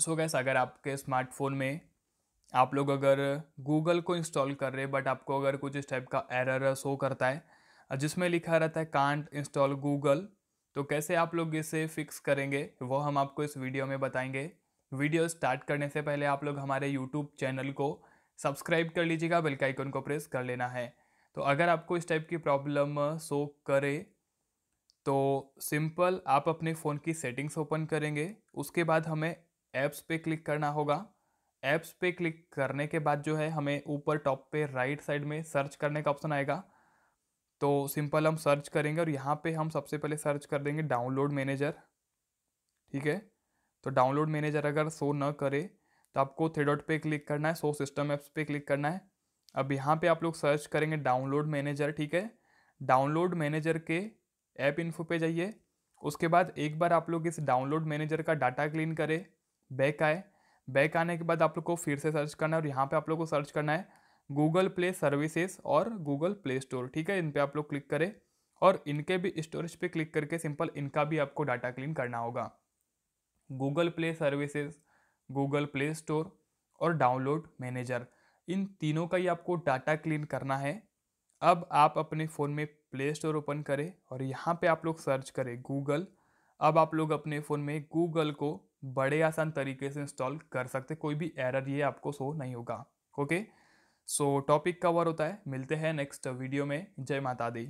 सो so gas अगर आपके smartphone में आप लोग अगर गूगल को इंस्टॉल कर रहे बट आपको अगर कुछ इस टाइप का एरर शो करता है जिसमें लिखा रहता है कांट इंस्टॉल गूगल तो कैसे आप लोग इसे फिक्स करेंगे वो हम आपको इस वीडियो में बताएंगे वीडियो स्टार्ट करने से पहले आप लोग हमारे यूट्यूब चैनल को सब्सक्राइब कर लीजिएगा बेल का आइकन को प्रेस कर लेना है तो अगर आपको इस टाइप की प्रॉब्लम शो करे तो सिंपल आप अपने फ़ोन की सेटिंग्स ओपन करेंगे उसके बाद हमें ऐप्स पे क्लिक करना होगा ऐप्स पे क्लिक करने के बाद जो है हमें ऊपर टॉप पे राइट साइड में सर्च करने का ऑप्शन आएगा तो सिंपल हम सर्च करेंगे और यहाँ पे हम सबसे पहले सर्च कर देंगे डाउनलोड मैनेजर ठीक है तो डाउनलोड मैनेजर अगर शो न करे तो आपको थ्री डॉट पे क्लिक करना है शो सिस्टम ऐप्स पे क्लिक करना है अब यहाँ पे आप लोग सर्च करेंगे डाउनलोड मैनेजर ठीक है डाउनलोड मैनेजर के ऐप इन्फो पे जाइए उसके बाद एक बार आप लोग इस डाउनलोड मैनेजर का डाटा क्लीन करें बैक आए बैक आने के बाद आप लोग को फिर से सर्च करना है और यहाँ पे आप लोग को सर्च करना है गूगल प्ले सर्विसेज और गूगल प्ले स्टोर ठीक है इन पर आप लोग क्लिक करें और इनके भी स्टोरेज पे क्लिक करके सिंपल इनका भी आपको डाटा क्लीन करना होगा Google Play services Google Play Store और डाउनलोड मैनेजर इन तीनों का ही आपको डाटा क्लीन करना है अब आप अपने फ़ोन में प्ले स्टोर ओपन करें और यहाँ पे आप लोग सर्च करें गूगल अब आप लोग अपने फ़ोन में गूगल को बड़े आसान तरीके से इंस्टॉल कर सकते कोई भी एरर ये आपको शो नहीं होगा ओके सो टॉपिक कवर होता है मिलते हैं नेक्स्ट वीडियो में जय माता दी